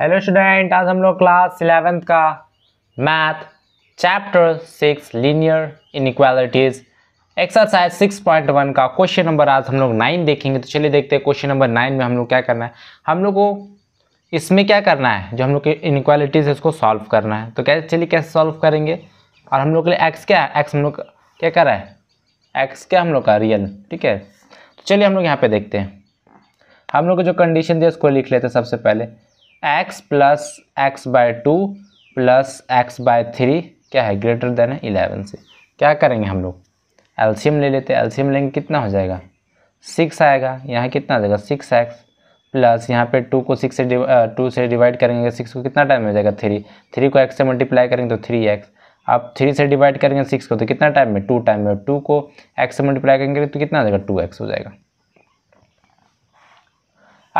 hello student आज हम लोग क्लास इलेवेंथ का math chapter six linear inequalities exercise six point one का क्वेश्चन नंबर आज हम लोग नाइन देखेंगे तो चलिए देखते हैं क्वेश्चन नंबर नाइन में हम लोग क्या करना है हम लोग को इसमें क्या करना है जो हम लोग के इनक्वालिटीज़ है उसको सॉल्व करना है तो कैसे चलिए कैसे सॉल्व करेंगे और हम लोग के लिए एक्स क्या है एक्स हम लोग क्या कर रहा है एक्स क्या हम लोग का रियल ठीक है तो चलिए हम लोग यहाँ पे देखते हैं हम लोग को जो कंडीशन दिया उसको लिख लेते हैं सबसे पहले x plus x by two plus x by three क्या है ग्रेटर देन है इलेवन से क्या करेंगे हम लोग एल्शियम ले लेते हैं एल्शियम लेंगे कितना हो जाएगा सिक्स आएगा यहाँ कितना आ जाएगा सिक्स एक्स प्लस यहाँ पे टू को सिक्स से टू से डिवाइड करेंगे तो सिक्स को कितना टाइम हो जाएगा थ्री थ्री को एक्स से मल्टीप्लाई करेंगे तो थ्री एक्स आप थ्री से डिवाइड करेंगे सिक्स को तो कितना टाइम में टू टाइम में टू को एक्स से मल्टीप्लाई करेंगे तो कितना आ जाएगा टू एक्स हो जाएगा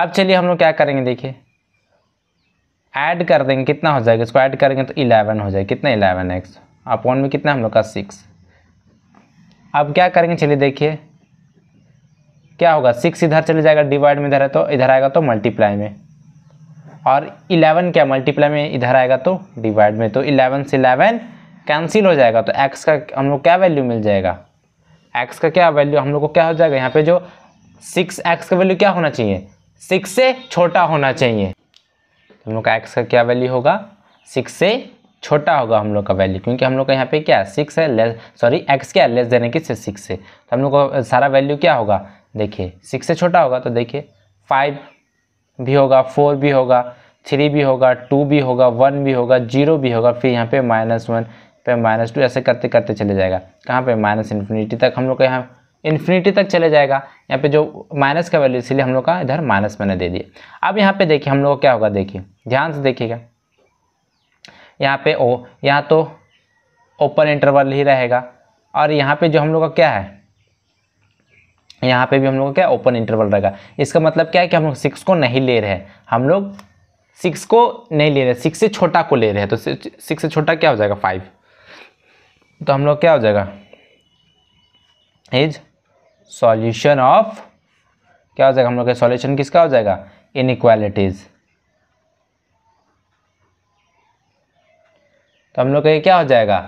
अब चलिए हम लोग क्या करेंगे देखिए ऐड कर देंगे कितना हो जाएगा इसको ऐड करेंगे तो इलेवन हो जाएगा कितना इलेवन एक्स अपॉन में कितना हम लोग का सिक्स अब क्या करेंगे चलिए देखिए क्या होगा सिक्स इधर चले जाएगा डिवाइड में इधर है तो इधर आएगा तो मल्टीप्लाई में और इलेवन क्या मल्टीप्लाई में इधर आएगा तो डिवाइड में तो इलेवन से इलेवन कैंसिल हो जाएगा तो एक्स का हम लोग क्या वैल्यू मिल जाएगा एक्स का क्या वैल्यू हम लोग को क्या हो जाएगा यहाँ पे जो सिक्स एक्स का वैल्यू क्या होना चाहिए सिक्स से छोटा होना चाहिए हम लोग का एक्स का क्या वैल्यू होगा सिक्स से छोटा होगा हम लोग का वैल्यू क्योंकि हम लोग का यहाँ पे क्या सिक्स है लेस सॉरी एक्स क्या लेस देने की सिक्स से तो हम लोग का सारा वैल्यू क्या होगा देखिए सिक्स से छोटा होगा तो देखिए फाइव भी होगा फोर भी होगा थ्री भी होगा टू भी होगा वन भी होगा जीरो भी होगा फिर यहाँ पे माइनस वन पे माइनस टू ऐसे करते करते चले जाएगा कहाँ पे माइनस इन्फिनिटी तक हम लोग का यहाँ इन्फिनिटी तक चले जाएगा यहाँ पे जो माइनस का वैल्यू इसलिए हम लोग का इधर माइनस मैंने दे दिया अब यहाँ पे देखिए हम लोग क्या होगा देखिए ध्यान से देखिएगा यहाँ पे ओ यहाँ तो ओपन इंटरवल ही रहेगा और यहाँ पे जो हम लोग का क्या है यहाँ पे भी हम लोग का क्या ओपन इंटरवल रहेगा इसका मतलब क्या है कि हम लोग सिक्स को नहीं ले रहे हैं हम लोग सिक्स को नहीं ले रहे सिक्स से छोटा को ले रहे हैं तो सिक्स से छोटा क्या हो जाएगा फाइव तो हम लोग क्या हो जाएगा एज सॉल्यूशन ऑफ क्या हो जाएगा हम लोग का सॉल्यूशन किसका हो जाएगा इनक्वालिटीज तो हम लोग का ये क्या हो जाएगा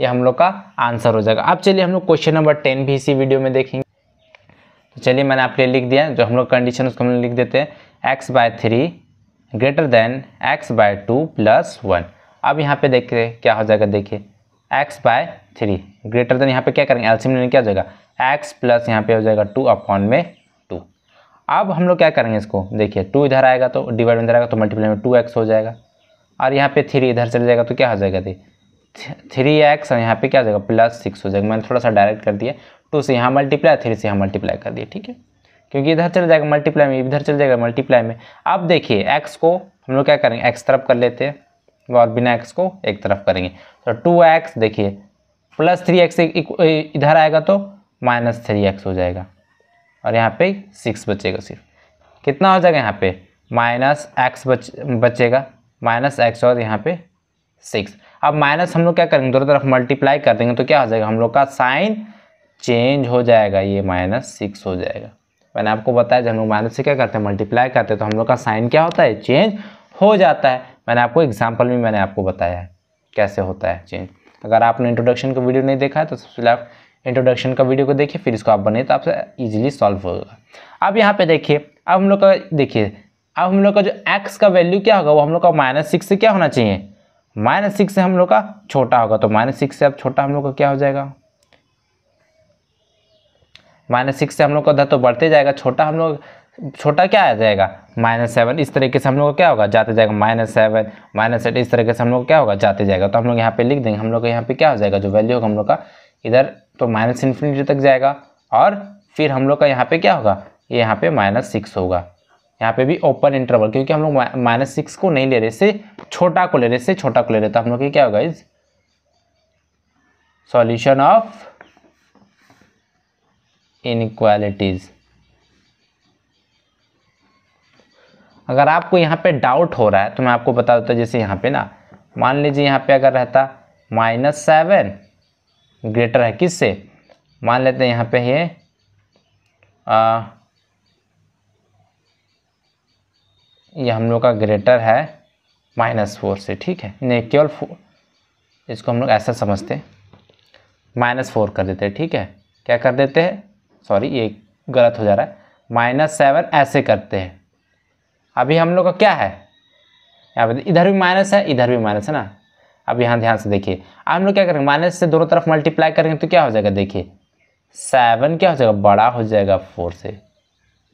ये हम लोग का आंसर हो जाएगा अब चलिए हम लोग क्वेश्चन नंबर टेन भी इसी वीडियो में देखेंगे तो चलिए मैंने आपके लिए लिख दिया जो हम लोग कंडीशन उसको हम लोग लिख देते हैं x by three greater than x by two plus one अब यहाँ पे रहे क्या हो जाएगा देखिए x by three greater than यहाँ पे क्या करेंगे एल्सियम लेने क्या हो जाएगा एक्स प्लस यहाँ पे हो जाएगा टू अपॉन में टू अब हम लोग क्या करेंगे इसको देखिए टू इधर आएगा तो डिवाइड में इधर आएगा तो मल्टीप्लाई में टू एक्स हो जाएगा और यहाँ पे थ्री इधर चले जाएगा तो क्या हो जाएगा थी थ्री एक्स और यहाँ पर क्या हो जाएगा प्लस सिक्स हो जाएगा मैंने थोड़ा सा डायरेक्ट कर दिया टू से यहाँ मल्टीप्लाई थ्री से यहाँ मल्टीप्लाई कर दिया ठीक है क्योंकि इधर चले जाएगा मल्टीप्लाई में इधर चले जाएगा मल्टीप्लाई में अब देखिए एक्स को हम लोग क्या करेंगे एक्स तरफ कर लेते हैं और बिना एक्स को एक तरफ करेंगे तो टू एक्स देखिए प्लस थ्री एक्स इधर आएगा तो माइनस थ्री एक्स हो जाएगा और यहाँ पे सिक्स बचेगा सिर्फ कितना हो जाएगा यहाँ पे माइनस एक्स बच बचेगा माइनस एक्स और यहाँ पे सिक्स अब माइनस हम लोग क्या करेंगे दोनों तरफ मल्टीप्लाई कर देंगे तो क्या हो जाएगा हम लोग का साइन चेंज हो जाएगा ये माइनस सिक्स हो जाएगा मैंने आपको बताया जब हम लोग माइनस से क्या करते हैं मल्टीप्लाई करते हैं तो हम लोग का साइन क्या होता है चेंज हो जाता है मैंने आपको एग्जाम्पल में मैंने आपको बताया है कैसे होता है चेंज अगर आपने इंट्रोडक्शन का वीडियो नहीं देखा है तो सबसे पहले आप इंट्रोडक्शन का वीडियो को देखिए फिर इसको आप बने तो आपसे ईजिली सॉल्व होगा अब यहाँ पे देखिए अब हम लोग का देखिए अब हम लोग का जो एक्स का वैल्यू क्या होगा वो हम लोग का माइनस सिक्स से क्या होना चाहिए माइनस सिक्स से हम लोग का छोटा होगा तो माइनस सिक्स से अब छोटा हम लोग का क्या हो जाएगा माइनस सिक्स से हम लोग का उधर तो बढ़ते जाएगा छोटा हम लोग छोटा क्या आ जाएगा माइनस सेवन इस तरीके से हम लोग क्या होगा जाते जाएगा माइनस सेवन माइनस एट इस तरीके से हम लोग क्या होगा जाते जाएगा तो हम लोग यहाँ पे लिख देंगे हम लोग का यहाँ पे क्या हो जाएगा जो वैल्यू होगा हम लोग का इधर तो माइनस इन्फिनिटी तक जाएगा और फिर हम लोग का यहाँ पे क्या होगा ये यहाँ पे माइनस सिक्स होगा यहाँ पे भी ओपन इंटरवल क्योंकि हम लोग माइनस सिक्स को नहीं ले रहे से छोटा को ले रहे से छोटा को ले रहे तो हम लोग ये क्या होगा इस सॉल्यूशन ऑफ इनक्वालिटीज़ अगर आपको यहाँ पे डाउट हो रहा है तो मैं आपको बता देता जैसे यहाँ पे ना मान लीजिए यहाँ पे अगर रहता माइनस सेवन ग्रेटर है किससे मान लेते हैं यहाँ पे ये ये हम लोग का ग्रेटर है माइनस फोर से ठीक है नहीं केवल फोर इसको हम लोग ऐसा समझते हैं माइनस फोर कर देते हैं ठीक है क्या कर देते हैं सॉरी ये गलत हो जा रहा है माइनस सेवन ऐसे करते हैं अभी हम लोग का क्या है यहाँ पर इधर भी माइनस है इधर भी माइनस है ना अब यहाँ ध्यान से देखिए हम लोग क्या करेंगे माइनस से दोनों तरफ मल्टीप्लाई करेंगे तो क्या हो जाएगा देखिए सेवन क्या हो जाएगा बड़ा हो जाएगा फोर से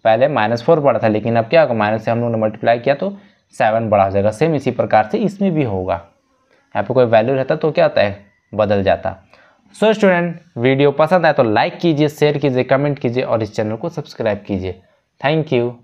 पहले माइनस फोर बड़ा था लेकिन अब क्या होगा माइनस से हम लोग ने मल्टीप्लाई किया तो सेवन बड़ा हो जाएगा सेम इसी प्रकार से इसमें भी होगा यहाँ पे कोई वैल्यू रहता तो क्या होता है बदल जाता सो so, स्टूडेंट वीडियो पसंद आए तो लाइक कीजिए शेयर कीजिए कमेंट कीजिए और इस चैनल को सब्सक्राइब कीजिए थैंक यू